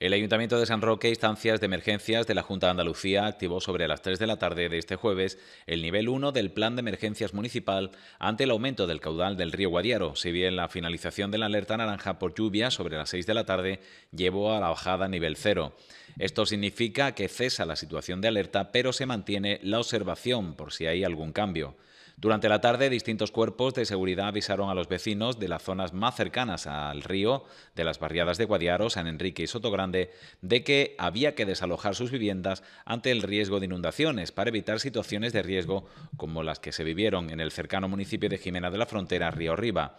El Ayuntamiento de San Roque, instancias de emergencias de la Junta de Andalucía, activó sobre las 3 de la tarde de este jueves el nivel 1 del Plan de Emergencias Municipal ante el aumento del caudal del río Guadiaro, si bien la finalización de la alerta naranja por lluvia sobre las 6 de la tarde llevó a la bajada a nivel 0. Esto significa que cesa la situación de alerta, pero se mantiene la observación por si hay algún cambio. Durante la tarde, distintos cuerpos de seguridad avisaron a los vecinos de las zonas más cercanas al río, de las barriadas de Guadiaro, San Enrique y Sotogrande, de que había que desalojar sus viviendas ante el riesgo de inundaciones para evitar situaciones de riesgo como las que se vivieron en el cercano municipio de Jimena de la Frontera, Río Riva.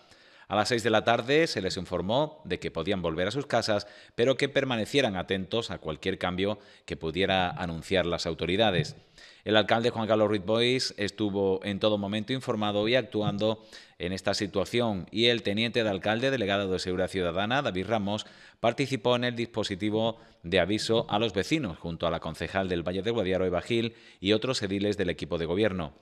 A las seis de la tarde se les informó de que podían volver a sus casas, pero que permanecieran atentos a cualquier cambio que pudiera anunciar las autoridades. El alcalde Juan Carlos Ruiz Bois estuvo en todo momento informado y actuando en esta situación y el teniente de alcalde delegado de Seguridad Ciudadana, David Ramos, participó en el dispositivo de aviso a los vecinos junto a la concejal del Valle de Guadiaro Eva Gil, y otros ediles del equipo de gobierno.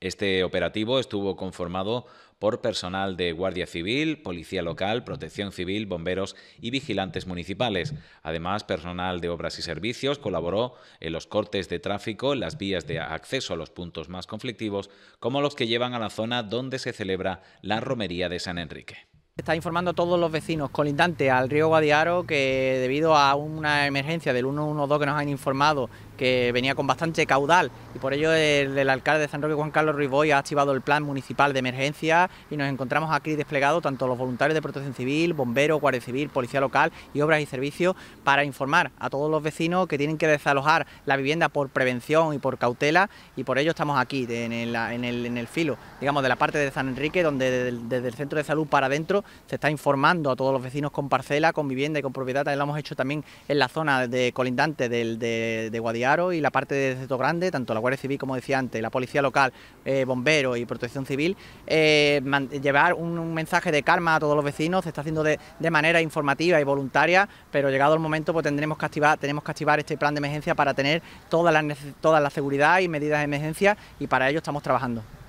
Este operativo estuvo conformado por personal de Guardia Civil, Policía Local, Protección Civil, bomberos y vigilantes municipales. Además, personal de Obras y Servicios colaboró en los cortes de tráfico, en las vías de acceso a los puntos más conflictivos, como los que llevan a la zona donde se celebra la romería de San Enrique. Está informando a todos los vecinos colindantes al río Guadiaro que debido a una emergencia del 112 que nos han informado que venía con bastante caudal y por ello el, alcalde de San Roque, Juan Carlos Ruiz ha activado el plan municipal de emergencia y nos encontramos aquí desplegados tanto los voluntarios de protección civil, bomberos, guardia civil, policía local y obras y servicios para informar a todos los vecinos que tienen que desalojar la vivienda por prevención y por cautela y por ello estamos aquí en el, filo, digamos, de la parte de San Enrique donde desde, el centro de salud para adentro se está informando a todos los vecinos con parcela, con vivienda y con propiedad, también lo hemos hecho también en la zona de colindante de, de y la parte de Ceto Grande, tanto la Guardia Civil como decía antes, la Policía Local, eh, Bomberos y Protección Civil, eh, llevar un, mensaje de calma a todos los vecinos, se está haciendo de, manera informativa y voluntaria, pero llegado el momento pues tendremos que activar, tenemos que activar este plan de emergencia para tener todas las toda la seguridad y medidas de emergencia y para ello estamos trabajando.